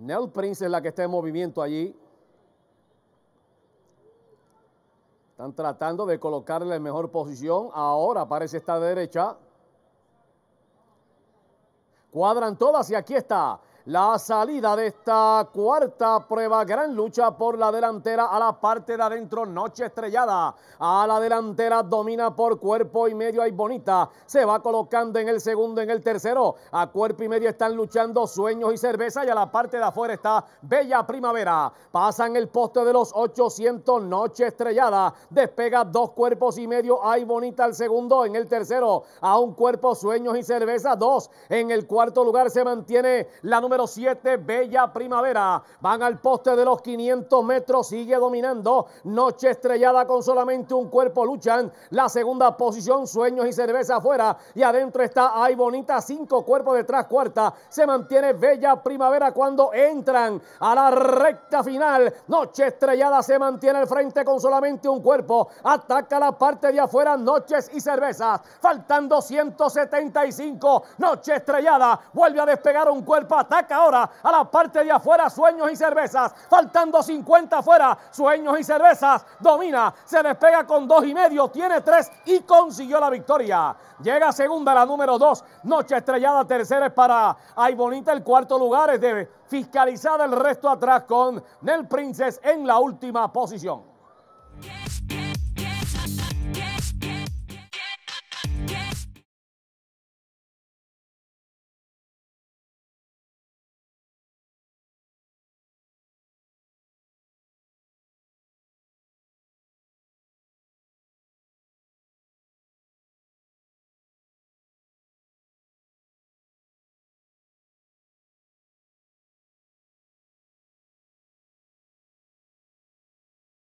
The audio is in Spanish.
Nell Prince es la que está en movimiento allí. Están tratando de colocarle en mejor posición. Ahora parece esta derecha. Cuadran todas y aquí está la salida de esta cuarta prueba. Gran lucha por la delantera a la parte de adentro. Noche estrellada. A la delantera domina por cuerpo y medio. Hay bonita. Se va colocando en el segundo, en el tercero. A cuerpo y medio están luchando sueños y cerveza. Y a la parte de afuera está Bella Primavera. Pasan el poste de los 800. Noche estrellada. Despega dos cuerpos y medio. Hay bonita al segundo. En el tercero. A un cuerpo sueños y cerveza. Dos. En el cuarto lugar se mantiene la número número 7, Bella Primavera. Van al poste de los 500 metros, sigue dominando. Noche estrellada con solamente un cuerpo luchan. La segunda posición, Sueños y Cerveza afuera. Y adentro está hay Bonita, cinco cuerpos detrás, cuarta. Se mantiene Bella Primavera cuando entran a la recta final. Noche estrellada se mantiene al frente con solamente un cuerpo. Ataca la parte de afuera, Noches y Cervezas. Faltando 175. Noche estrellada vuelve a despegar un cuerpo. Ataca saca ahora a la parte de afuera sueños y cervezas. Faltando 50 afuera, sueños y cervezas. Domina, se despega con dos y medio, tiene tres y consiguió la victoria. Llega segunda la número dos, Noche Estrellada, tercera es para Ay Bonita, el cuarto lugar es de fiscalizada el resto atrás con Nel Princess en la última posición.